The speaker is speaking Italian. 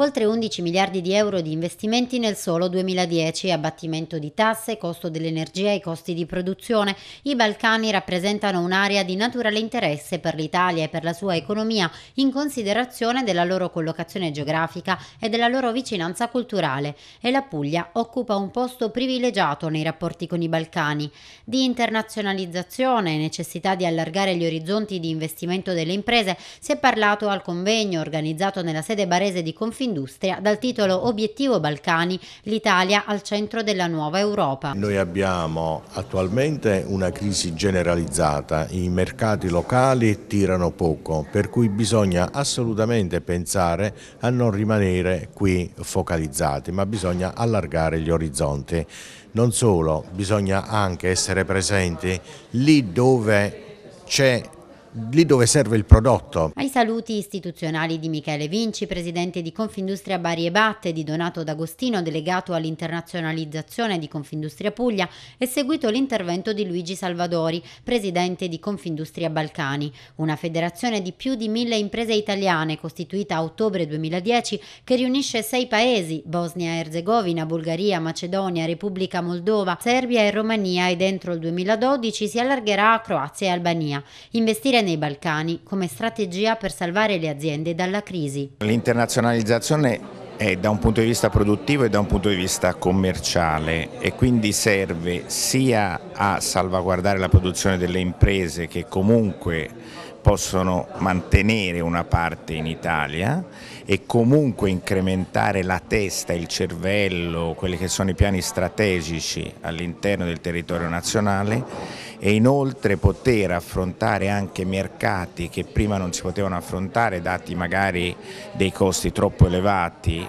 Oltre 11 miliardi di euro di investimenti nel solo 2010, abbattimento di tasse, costo dell'energia e costi di produzione. I Balcani rappresentano un'area di naturale interesse per l'Italia e per la sua economia in considerazione della loro collocazione geografica e della loro vicinanza culturale e la Puglia occupa un posto privilegiato nei rapporti con i Balcani. Di internazionalizzazione e necessità di allargare gli orizzonti di investimento delle imprese si è parlato al convegno organizzato nella sede barese di Confindustria dell'industria dal titolo Obiettivo Balcani, l'Italia al centro della nuova Europa. Noi abbiamo attualmente una crisi generalizzata, i mercati locali tirano poco, per cui bisogna assolutamente pensare a non rimanere qui focalizzati, ma bisogna allargare gli orizzonti. Non solo, bisogna anche essere presenti lì dove c'è lì dove serve il prodotto. Ai saluti istituzionali di Michele Vinci, presidente di Confindustria Bari e Batte, di Donato D'Agostino, delegato all'internazionalizzazione di Confindustria Puglia, è seguito l'intervento di Luigi Salvadori, presidente di Confindustria Balcani, una federazione di più di mille imprese italiane costituita a ottobre 2010 che riunisce sei paesi, Bosnia-Erzegovina, e Bulgaria, Macedonia, Repubblica Moldova, Serbia e Romania e dentro il 2012 si allargherà a Croazia e Albania. Investire nei Balcani come strategia per salvare le aziende dalla crisi. L'internazionalizzazione è da un punto di vista produttivo e da un punto di vista commerciale e quindi serve sia a salvaguardare la produzione delle imprese che comunque possono mantenere una parte in Italia e comunque incrementare la testa, il cervello, quelli che sono i piani strategici all'interno del territorio nazionale e inoltre poter affrontare anche mercati che prima non si potevano affrontare dati magari dei costi troppo elevati